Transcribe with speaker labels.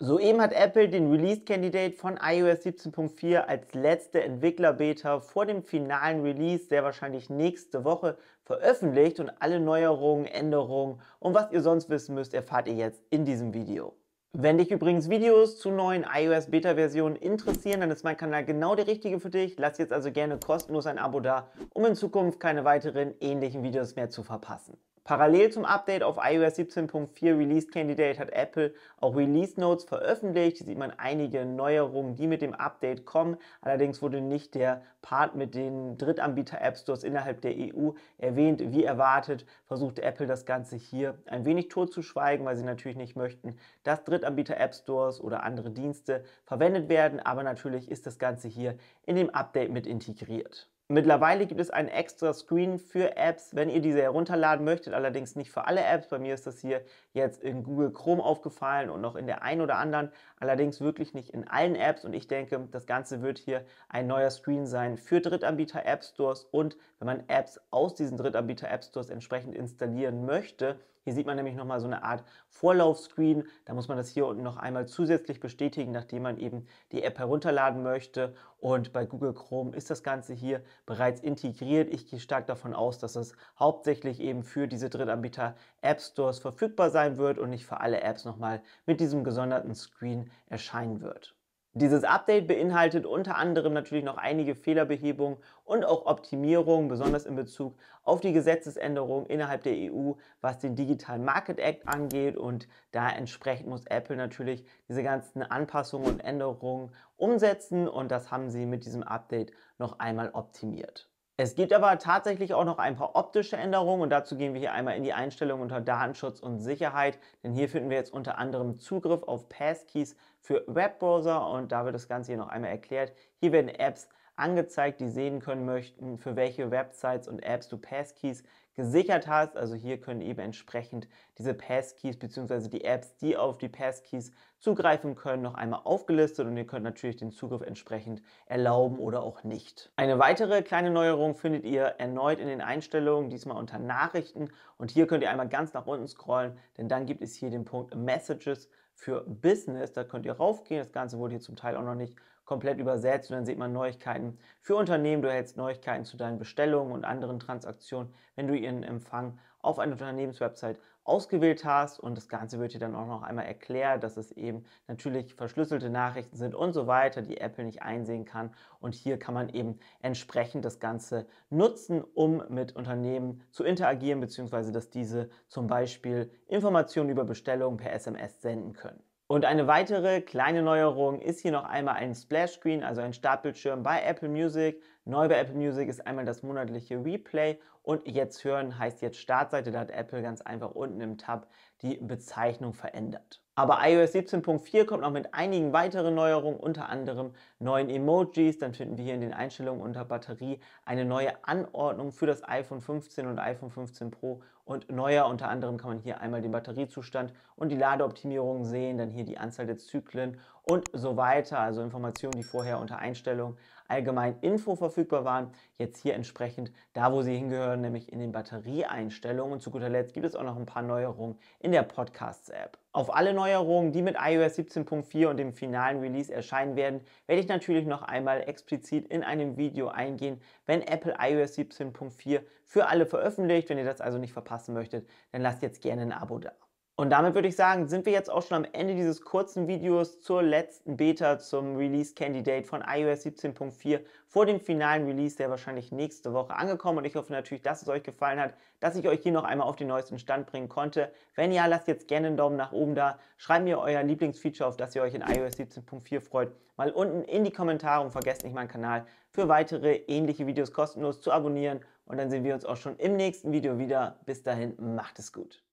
Speaker 1: Soeben hat Apple den Release-Candidate von iOS 17.4 als letzte Entwickler-Beta vor dem finalen Release, sehr wahrscheinlich nächste Woche, veröffentlicht und alle Neuerungen, Änderungen und was ihr sonst wissen müsst, erfahrt ihr jetzt in diesem Video. Wenn dich übrigens Videos zu neuen iOS Beta Versionen interessieren, dann ist mein Kanal genau der richtige für dich. Lass jetzt also gerne kostenlos ein Abo da, um in Zukunft keine weiteren ähnlichen Videos mehr zu verpassen. Parallel zum Update auf iOS 17.4 Release Candidate hat Apple auch Release Notes veröffentlicht. Hier sieht man einige Neuerungen, die mit dem Update kommen. Allerdings wurde nicht der Part mit den Drittanbieter-App Stores innerhalb der EU erwähnt. Wie erwartet versucht Apple das Ganze hier ein wenig totzuschweigen, weil sie natürlich nicht möchten, dass Drittanbieter-App Stores oder andere Dienste verwendet werden. Aber natürlich ist das Ganze hier in dem Update mit integriert. Mittlerweile gibt es einen extra Screen für Apps, wenn ihr diese herunterladen möchtet, allerdings nicht für alle Apps. Bei mir ist das hier jetzt in Google Chrome aufgefallen und noch in der einen oder anderen, allerdings wirklich nicht in allen Apps. Und ich denke, das Ganze wird hier ein neuer Screen sein für Drittanbieter-App Stores und wenn man Apps aus diesen Drittanbieter-App Stores entsprechend installieren möchte, hier sieht man nämlich nochmal so eine Art Vorlaufscreen. Da muss man das hier unten noch einmal zusätzlich bestätigen, nachdem man eben die App herunterladen möchte. Und bei Google Chrome ist das Ganze hier bereits integriert. Ich gehe stark davon aus, dass es hauptsächlich eben für diese Drittanbieter App Stores verfügbar sein wird und nicht für alle Apps nochmal mit diesem gesonderten Screen erscheinen wird. Dieses Update beinhaltet unter anderem natürlich noch einige Fehlerbehebungen und auch Optimierungen, besonders in Bezug auf die Gesetzesänderungen innerhalb der EU, was den Digital Market Act angeht. Und da entsprechend muss Apple natürlich diese ganzen Anpassungen und Änderungen umsetzen. Und das haben sie mit diesem Update noch einmal optimiert. Es gibt aber tatsächlich auch noch ein paar optische Änderungen und dazu gehen wir hier einmal in die Einstellungen unter Datenschutz und Sicherheit, denn hier finden wir jetzt unter anderem Zugriff auf Passkeys für Webbrowser und da wird das Ganze hier noch einmal erklärt. Hier werden Apps angezeigt, die sehen können möchten, für welche Websites und Apps du Passkeys gesichert hast. Also hier können eben entsprechend diese Passkeys bzw. die Apps, die auf die Passkeys zugreifen können, noch einmal aufgelistet und ihr könnt natürlich den Zugriff entsprechend erlauben oder auch nicht. Eine weitere kleine Neuerung findet ihr erneut in den Einstellungen, diesmal unter Nachrichten und hier könnt ihr einmal ganz nach unten scrollen, denn dann gibt es hier den Punkt Messages für Business. Da könnt ihr raufgehen. Das Ganze wurde hier zum Teil auch noch nicht komplett übersetzt und dann sieht man Neuigkeiten für Unternehmen. Du erhältst Neuigkeiten zu deinen Bestellungen und anderen Transaktionen, wenn du ihren Empfang auf einer Unternehmenswebsite ausgewählt hast und das Ganze wird dir dann auch noch einmal erklärt, dass es eben natürlich verschlüsselte Nachrichten sind und so weiter, die Apple nicht einsehen kann und hier kann man eben entsprechend das Ganze nutzen, um mit Unternehmen zu interagieren, beziehungsweise dass diese zum Beispiel Informationen über Bestellungen per SMS senden können. Und eine weitere kleine Neuerung ist hier noch einmal ein Splash Screen, also ein Startbildschirm bei Apple Music. Neu bei Apple Music ist einmal das monatliche Replay und jetzt hören heißt jetzt Startseite, da hat Apple ganz einfach unten im Tab die Bezeichnung verändert. Aber iOS 17.4 kommt noch mit einigen weiteren Neuerungen, unter anderem neuen Emojis. Dann finden wir hier in den Einstellungen unter Batterie eine neue Anordnung für das iPhone 15 und iPhone 15 Pro und neuer. Unter anderem kann man hier einmal den Batteriezustand und die Ladeoptimierung sehen, dann hier die Anzahl der Zyklen und so weiter. Also Informationen, die vorher unter Einstellungen allgemein Info verfügbar verfügbar waren, jetzt hier entsprechend da, wo sie hingehören, nämlich in den Batterieeinstellungen. Und zu guter Letzt gibt es auch noch ein paar Neuerungen in der Podcasts-App. Auf alle Neuerungen, die mit iOS 17.4 und dem finalen Release erscheinen werden, werde ich natürlich noch einmal explizit in einem Video eingehen, wenn Apple iOS 17.4 für alle veröffentlicht. Wenn ihr das also nicht verpassen möchtet, dann lasst jetzt gerne ein Abo da. Und damit würde ich sagen, sind wir jetzt auch schon am Ende dieses kurzen Videos zur letzten Beta zum Release Candidate von iOS 17.4 vor dem finalen Release, der wahrscheinlich nächste Woche angekommen. Und ich hoffe natürlich, dass es euch gefallen hat, dass ich euch hier noch einmal auf den neuesten Stand bringen konnte. Wenn ja, lasst jetzt gerne einen Daumen nach oben da. Schreibt mir euer Lieblingsfeature, auf das ihr euch in iOS 17.4 freut, mal unten in die Kommentare und vergesst nicht meinen Kanal für weitere ähnliche Videos kostenlos zu abonnieren. Und dann sehen wir uns auch schon im nächsten Video wieder. Bis dahin, macht es gut.